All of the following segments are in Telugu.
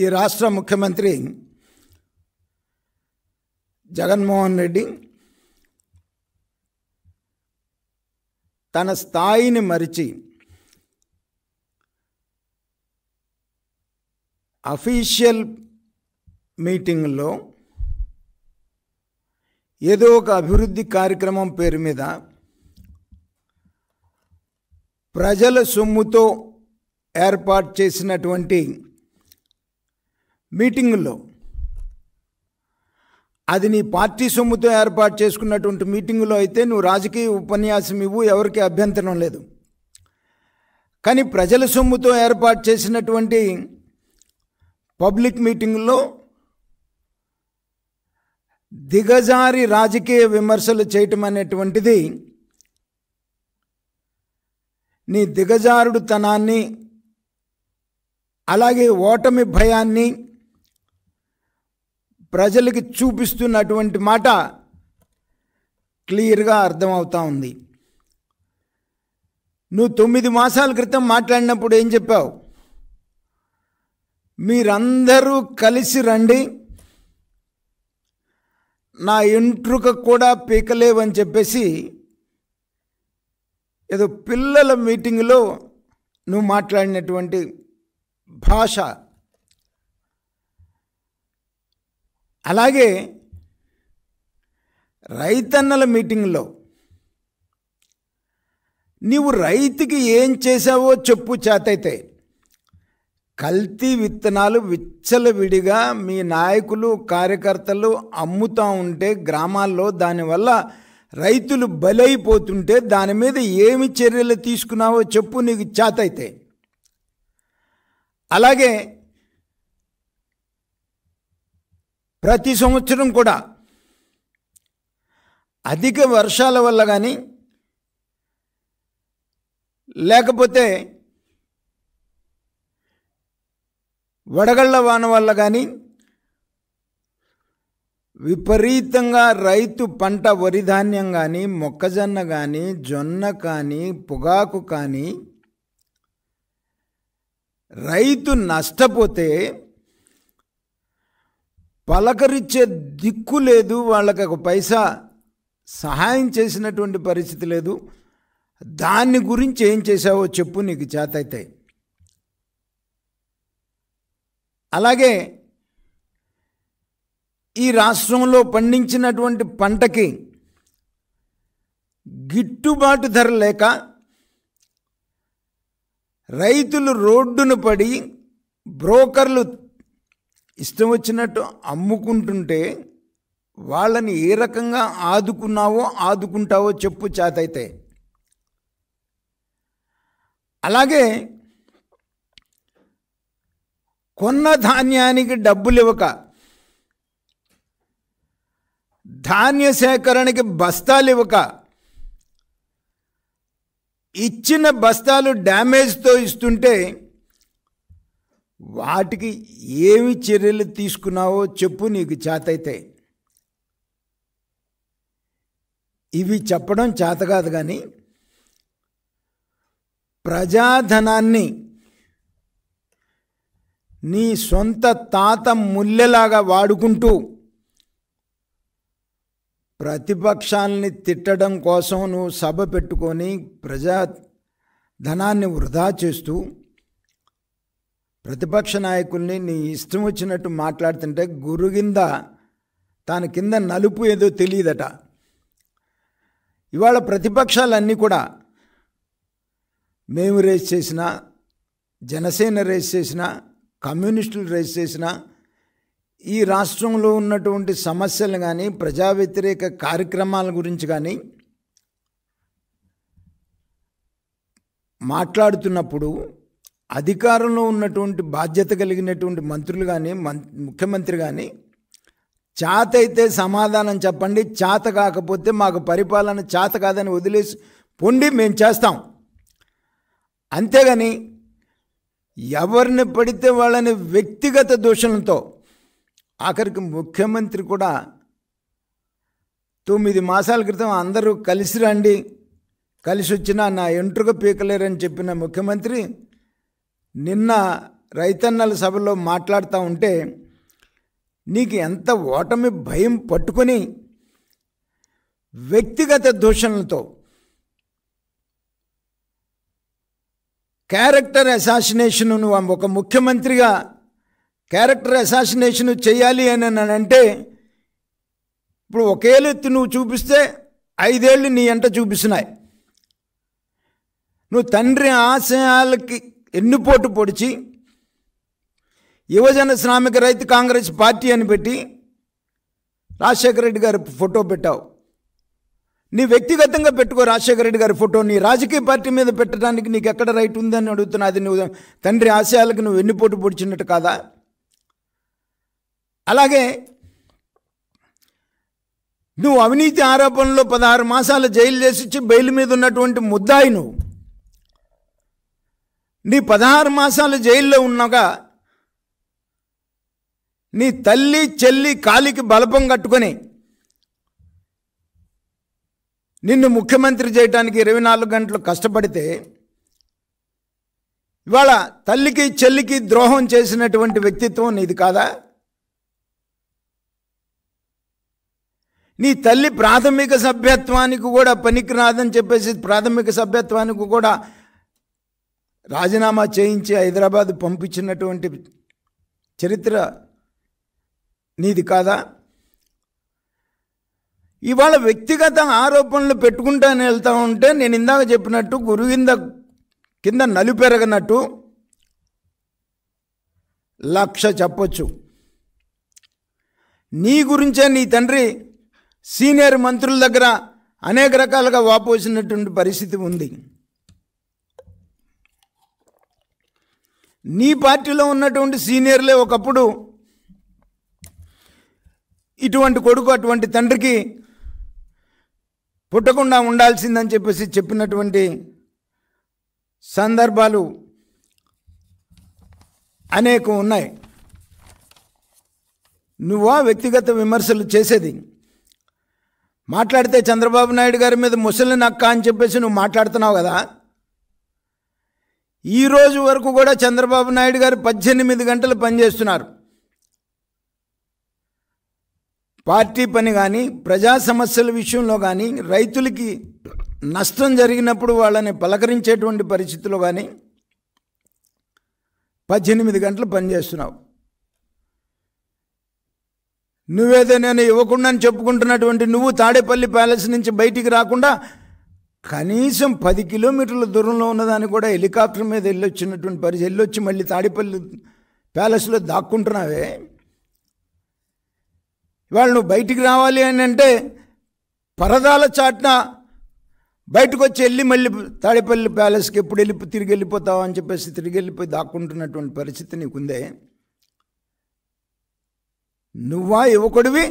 ఈ రాష్ట్ర ముఖ్యమంత్రి జగన్మోహన్ రెడ్డి తన స్థాయిని మరిచి అఫీషియల్ మీటింగ్లో ఏదో ఒక అభివృద్ధి కార్యక్రమం పేరు మీద ప్రజల సొమ్ముతో ఏర్పాటు చేసినటువంటి మీటింగుల్లో అది నీ పార్టీ సొమ్ముతో ఏర్పాటు చేసుకున్నటువంటి మీటింగులో అయితే నువ్వు రాజకీయ ఉపన్యాసం ఇవ్వు ఎవరికి అభ్యంతరం లేదు కానీ ప్రజల సొమ్ముతో ఏర్పాటు చేసినటువంటి పబ్లిక్ మీటింగుల్లో దిగజారి రాజకీయ విమర్శలు చేయటం అనేటువంటిది నీ దిగజారుడుతనాన్ని అలాగే ఓటమి భయాన్ని ప్రజలకి చూపిస్తున్నటువంటి మాట క్లియర్గా అర్థమవుతా ఉంది నువ్వు తొమ్మిది మాసాల క్రితం మాట్లాడినప్పుడు ఏం చెప్పావు మీరందరూ కలిసి రండి నా ఎంట్రుక కూడా పీకలేవని చెప్పేసి ఏదో పిల్లల మీటింగ్లో నువ్వు మాట్లాడినటువంటి భాష అలాగే రైతన్నల మీటింగ్లో నీవు రైతుకి ఏం చేశావో చెప్పు చేతయితే కల్తీ విత్తనాలు విచ్చలవిడిగా మీ నాయకులు కార్యకర్తలు అమ్ముతూ ఉంటే గ్రామాల్లో దానివల్ల రైతులు బలైపోతుంటే దాని మీద ఏమి చర్యలు తీసుకున్నావో చెప్పు నీకు చేతయితే అలాగే ప్రతి సంవత్సరం కూడా అధిక వర్షాల వల్ల కానీ లేకపోతే వడగళ్ల వాన వల్ల కానీ విపరీతంగా రైతు పంట వరి ధాన్యం కానీ మొక్కజొన్న కానీ జొన్న కానీ పొగాకు కానీ రైతు నష్టపోతే పలకరించే దిక్కు లేదు వాళ్ళకి ఒక పైసా సహాయం చేసినటువంటి పరిస్థితి లేదు దాన్ని గురించి ఏం చేశావో చెప్పు నీకు చేతైతాయి అలాగే ఈ రాష్ట్రంలో పండించినటువంటి పంటకి గిట్టుబాటు ధర లేక రైతులు రోడ్డును పడి బ్రోకర్లు ఇష్టం వచ్చినట్టు అమ్ముకుంటుంటే వాళ్ళని ఏ రకంగా ఆదుకున్నావో ఆదుకుంటావో చెప్పు చాతైతే అలాగే కొన్న ధాన్యానికి డబ్బులు ఇవ్వక ధాన్య సేకరణకి బస్తాలు ఇవ్వక ఇచ్చిన బస్తాలు డ్యామేజ్తో ఇస్తుంటే వాటికి ఏమి చర్యలు తీసుకున్నావో చెప్పు నీకు చేతయితే ఇవి చెప్పడం చేత కాదు కానీ ప్రజాధనాన్ని నీ సొంత తాత ముల్లెలాగా వాడుకుంటూ ప్రతిపక్షాలని తిట్టడం కోసం నువ్వు సభ పెట్టుకొని ప్రజా ధనాన్ని వృధా చేస్తూ ప్రతిపక్ష నాయకుల్ని నీ ఇష్టం వచ్చినట్టు మాట్లాడుతుంటే గురు కింద తాను కింద నలుపు ఏదో తెలియదట ఇవాళ ప్రతిపక్షాలన్నీ కూడా మేము రేస్ చేసిన జనసేన రేస్ చేసిన కమ్యూనిస్టులు రేస్ చేసిన ఈ రాష్ట్రంలో ఉన్నటువంటి సమస్యలు కానీ ప్రజా వ్యతిరేక కార్యక్రమాల గురించి కానీ మాట్లాడుతున్నప్పుడు అధికారంలో ఉన్నటువంటి బాధ్యత కలిగినటువంటి మంత్రులు కానీ ముఖ్యమంత్రి కానీ చాత అయితే సమాధానం చెప్పండి చాత కాకపోతే మాకు పరిపాలన చాత కాదని వదిలేసి పొండి మేము చేస్తాం అంతేగాని ఎవరిని పడితే వాళ్ళని వ్యక్తిగత దూషణలతో ఆఖరికి ముఖ్యమంత్రి కూడా తొమ్మిది మాసాల క్రితం అందరూ కలిసి రండి కలిసి వచ్చినా నా ఎంట్రుగా పీకలేరని చెప్పిన ముఖ్యమంత్రి నిన్న రైతన్నల సభలో మాట్లాడుతూ ఉంటే నీకు ఎంత ఓటమి భయం పట్టుకొని వ్యక్తిగత దూషణలతో క్యారెక్టర్ అసాసినేషను నువ్వు ఒక ముఖ్యమంత్రిగా క్యారెక్టర్ అసాసినేషన్ చేయాలి అని అంటే ఇప్పుడు ఒకేలెత్తి నువ్వు చూపిస్తే ఐదేళ్ళు నీ ఎంట చూపిస్తున్నాయి నువ్వు తండ్రి ఆశయాలకి ఎన్నుపోటు పొడిచి యువజన శ్రామిక రైతు కాంగ్రెస్ పార్టీ అని పెట్టి రాజశేఖర రెడ్డి గారి ఫోటో పెట్టావు నీ వ్యక్తిగతంగా పెట్టుకో రాజశేఖర రెడ్డి గారి ఫోటో నీ రాజకీయ పార్టీ మీద పెట్టడానికి నీకు ఎక్కడ రైట్ ఉందని అడుగుతున్నా అది నువ్వు తండ్రి ఆశయాలకు నువ్వు ఎన్నిపోటు పొడిచినట్టు కాదా అలాగే నువ్వు అవినీతి ఆరోపణలో పదహారు మాసాలు జైలు చేసిచ్చి బెయిల్ మీద ఉన్నటువంటి ముద్దాయి నువ్వు నీ పదహారు మాసాలు జైల్లో ఉన్నాగా నీ తల్లి చెల్లి కాలికి బలపం కట్టుకొని నిన్ను ముఖ్యమంత్రి చేయడానికి ఇరవై నాలుగు గంటలు కష్టపడితే ఇవాళ తల్లికి చెల్లికి ద్రోహం చేసినటువంటి వ్యక్తిత్వం నీది కాదా నీ తల్లి ప్రాథమిక సభ్యత్వానికి కూడా పనికిరాదని చెప్పేసి ప్రాథమిక సభ్యత్వానికి కూడా రాజీనామా చేయించి హైదరాబాద్ పంపించినటువంటి చరిత్ర నీది కాదా ఇవాళ వ్యక్తిగత ఆరోపణలు పెట్టుకుంటానే వెళ్తా ఉంటే నేను ఇందాక చెప్పినట్టు గురువింద కింద నలుపెరగనట్టు లక్ష చెప్పొచ్చు నీ గురించే నీ తండ్రి సీనియర్ మంత్రుల దగ్గర అనేక రకాలుగా వాపోసినటువంటి పరిస్థితి ఉంది నీ పార్టీలో ఉన్నటువంటి సీనియర్లే ఒకప్పుడు ఇటువంటి కొడుకు అటువంటి తండ్రికి పుట్టకుండా ఉండాల్సిందని చెప్పేసి చెప్పినటువంటి సందర్భాలు అనేకం ఉన్నాయి నువ్వు వ్యక్తిగత విమర్శలు చేసేది మాట్లాడితే చంద్రబాబు నాయుడు గారి మీద నక్క అని చెప్పేసి నువ్వు మాట్లాడుతున్నావు కదా ఈ రోజు వరకు కూడా చంద్రబాబు నాయుడు గారు పద్దెనిమిది గంటలు పనిచేస్తున్నారు పార్టీ పని కానీ ప్రజా సమస్యల విషయంలో కానీ రైతులకి నష్టం జరిగినప్పుడు వాళ్ళని పలకరించేటువంటి పరిస్థితుల్లో కానీ పద్దెనిమిది గంటలు పనిచేస్తున్నావు నువ్వేదో నేను ఇవ్వకుండా అని చెప్పుకుంటున్నటువంటి నువ్వు తాడేపల్లి ప్యాలెస్ నుంచి బయటికి రాకుండా కనీసం పది కిలోమీటర్ల దూరంలో ఉన్నదాన్ని కూడా హెలికాప్టర్ మీద వెళ్ళొచ్చినటువంటి పరిస్థితి వెళ్ళొచ్చి మళ్ళీ తాడిపల్లి ప్యాలెస్లో దాక్కుంటున్నావే ఇవాళ నువ్వు బయటికి రావాలి అని అంటే పరదాల చాట్న బయటకు వచ్చి వెళ్ళి మళ్ళీ తాడిపల్లి ప్యాలెస్కి ఎప్పుడు వెళ్ళి తిరిగి వెళ్ళిపోతావు అని చెప్పేసి తిరిగి వెళ్ళిపోయి దాక్కుంటున్నటువంటి పరిస్థితి నీకుందే నువ్వా యువకుడివి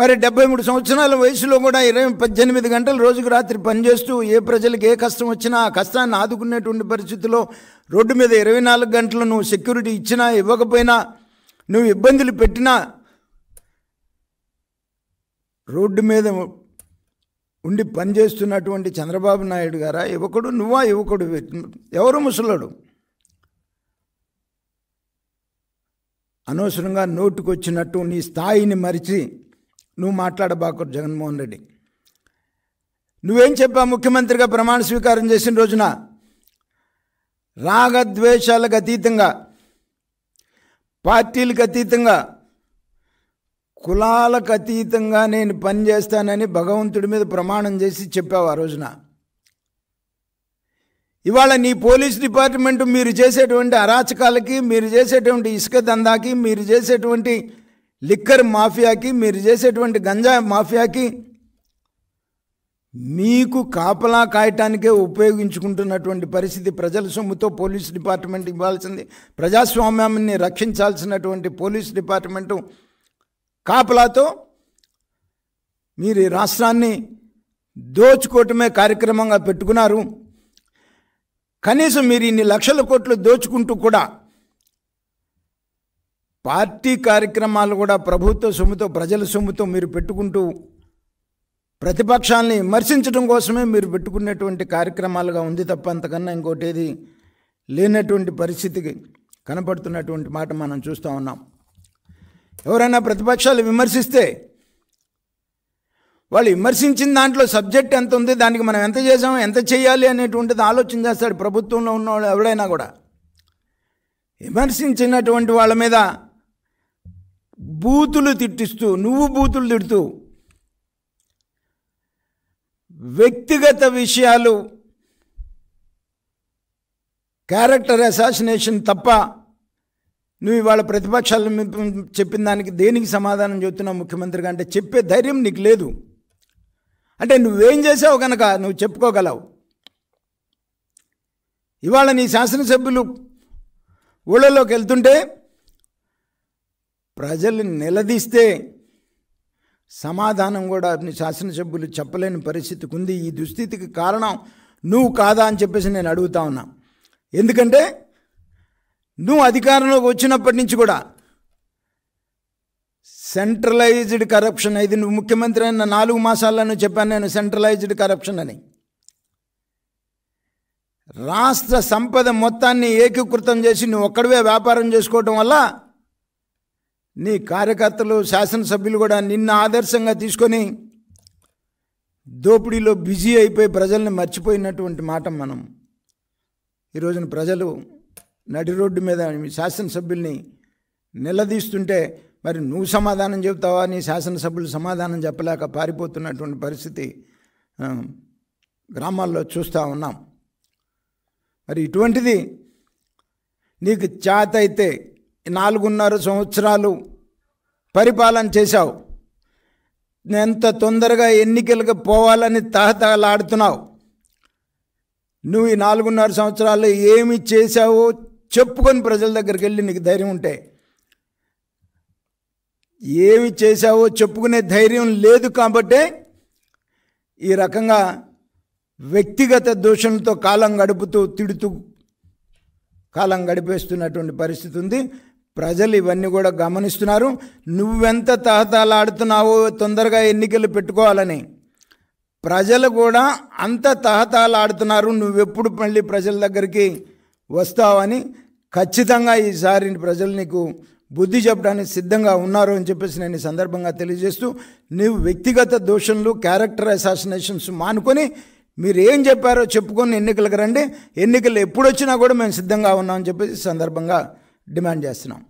మరి డెబ్బై మూడు సంవత్సరాల వయసులో కూడా ఇరవై పద్దెనిమిది గంటలు రోజుకు రాత్రి పనిచేస్తూ ఏ ప్రజలకు ఏ కష్టం వచ్చినా ఆ కష్టాన్ని ఆదుకునేటువంటి పరిస్థితిలో రోడ్డు మీద ఇరవై నాలుగు గంటలు నువ్వు సెక్యూరిటీ ఇచ్చినా ఇవ్వకపోయినా నువ్వు ఇబ్బందులు పెట్టినా రోడ్డు మీద ఉండి పనిచేస్తున్నటువంటి చంద్రబాబు నాయుడు గారా యువకుడు నువ్వా యువకుడు ఎవరు ముసలాడు అనవసరంగా నోటుకొచ్చినట్టు నీ స్థాయిని మరిచి నువ్వు మాట్లాడబాకు జగన్మోహన్ రెడ్డి నువ్వేం చెప్పావు ముఖ్యమంత్రిగా ప్రమాణ స్వీకారం చేసిన రోజున రాగద్వేషాలకు అతీతంగా పార్టీలకు అతీతంగా కులాలకు అతీతంగా నేను పనిచేస్తానని భగవంతుడి మీద ప్రమాణం చేసి చెప్పావు ఆ రోజున ఇవాళ నీ పోలీస్ డిపార్ట్మెంట్ మీరు చేసేటువంటి అరాచకాలకి మీరు చేసేటువంటి ఇసుక దందాకి మీరు చేసేటువంటి లిక్కర్ మాఫియాకి మీరు చేసేటువంటి గంజా మాఫియాకి మీకు కాపలా కాయటానికే ఉపయోగించుకుంటున్నటువంటి పరిస్థితి ప్రజల సొమ్ముతో పోలీస్ డిపార్ట్మెంట్ ఇవ్వాల్సింది ప్రజాస్వామ్యాన్ని రక్షించాల్సినటువంటి పోలీస్ డిపార్ట్మెంటు కాపలాతో మీరు రాష్ట్రాన్ని దోచుకోవటమే కార్యక్రమంగా పెట్టుకున్నారు కనీసం మీరు ఇన్ని లక్షల కోట్లు దోచుకుంటూ కూడా పార్టీ కార్యక్రమాలు కూడా ప్రభుత్వ సొమ్ముతో ప్రజల సొమ్ముతో మీరు పెట్టుకుంటూ ప్రతిపక్షాలని విమర్శించడం కోసమే మీరు పెట్టుకునేటువంటి కార్యక్రమాలుగా ఉంది తప్ప అంతకన్నా ఇంకోటి ఏది లేనటువంటి పరిస్థితికి కనపడుతున్నటువంటి మాట మనం చూస్తూ ఉన్నాం ఎవరైనా ప్రతిపక్షాలు విమర్శిస్తే వాళ్ళు విమర్శించిన దాంట్లో సబ్జెక్ట్ ఎంత ఉంది దానికి మనం ఎంత చేసాం ఎంత చేయాలి అనేటువంటిది ఆలోచన చేస్తాడు ప్రభుత్వంలో ఉన్నవాళ్ళు ఎవడైనా కూడా విమర్శించినటువంటి వాళ్ళ మీద బూతులు తిట్టిస్తూ నువ్వు బూతులు తిడుతూ వ్యక్తిగత విషయాలు క్యారెక్టర్ అసాసినేషన్ తప్ప నువ్వు ఇవాళ ప్రతిపక్షాలు చెప్పిన దానికి దేనికి సమాధానం చెప్తున్నావు ముఖ్యమంత్రిగా అంటే చెప్పే ధైర్యం నీకు లేదు అంటే నువ్వేం చేసావు కనుక నువ్వు చెప్పుకోగలవు ఇవాళ నీ శాసనసభ్యులు ఊళ్ళలోకి వెళ్తుంటే ప్రజల్ని నిలదీస్తే సమాధానం కూడా శాసనసభ్యులు చెప్పలేని పరిస్థితికి ఉంది ఈ దుస్థితికి కారణం నువ్వు కాదా అని చెప్పేసి నేను అడుగుతా ఉన్నా ఎందుకంటే నువ్వు అధికారంలోకి వచ్చినప్పటి నుంచి కూడా సెంట్రలైజ్డ్ కరప్షన్ ఇది నువ్వు ముఖ్యమంత్రి అయిన నాలుగు మాసాలను చెప్పాను నేను సెంట్రలైజ్డ్ కరప్షన్ అని రాష్ట్ర సంపద మొత్తాన్ని ఏకీకృతం చేసి నువ్వు ఒక్కడవే వ్యాపారం చేసుకోవటం వల్ల నీ కార్యకర్తలు శాసనసభ్యులు కూడా నిన్న ఆదర్శంగా తీసుకొని దోపిడీలో బిజీ అయిపోయి ప్రజల్ని మర్చిపోయినటువంటి మాట మనం ఈరోజున ప్రజలు నడి రోడ్డు మీద శాసనసభ్యుల్ని నిలదీస్తుంటే మరి నువ్వు సమాధానం చెబుతావా నీ శాసనసభ్యులు సమాధానం చెప్పలేక పారిపోతున్నటువంటి పరిస్థితి గ్రామాల్లో చూస్తూ ఉన్నాం మరి ఇటువంటిది నీకు చాతైతే నాలుగున్నర సంవత్సరాలు పరిపాలన చేశావు ఎంత తొందరగా ఎన్నికలకు పోవాలని తహతహలాడుతున్నావు నువ్వు ఈ నాలుగున్నర సంవత్సరాలు ఏమి చేశావో చెప్పుకొని ప్రజల దగ్గరికి వెళ్ళి నీకు ధైర్యం ఉంటే ఏమి చేశావో చెప్పుకునే ధైర్యం లేదు కాబట్టే ఈ రకంగా వ్యక్తిగత దోషంతో కాలం గడుపుతూ తిడుతూ కాలం గడిపేస్తున్నటువంటి పరిస్థితి ఉంది ప్రజలు ఇవన్నీ కూడా గమనిస్తున్నారు నువ్వెంత తహతాలాడుతున్నావో తొందరగా ఎన్నికలు పెట్టుకోవాలని ప్రజలు కూడా అంత తహతాలాడుతున్నారు నువ్వెప్పుడు మళ్ళీ ప్రజల దగ్గరికి వస్తావని ఖచ్చితంగా ఈసారి ప్రజలు నీకు బుద్ధి చెప్పడానికి సిద్ధంగా ఉన్నారు అని చెప్పేసి నేను ఈ సందర్భంగా తెలియజేస్తూ నీవు వ్యక్తిగత దోషంలో క్యారెక్టర్ అసాసినేషన్స్ మానుకొని మీరు ఏం చెప్పారో చెప్పుకొని ఎన్నికలకు రండి ఎన్నికలు ఎప్పుడు వచ్చినా కూడా మేము సిద్ధంగా ఉన్నామని చెప్పేసి సందర్భంగా డిమాండ్ చేస్తున్నాం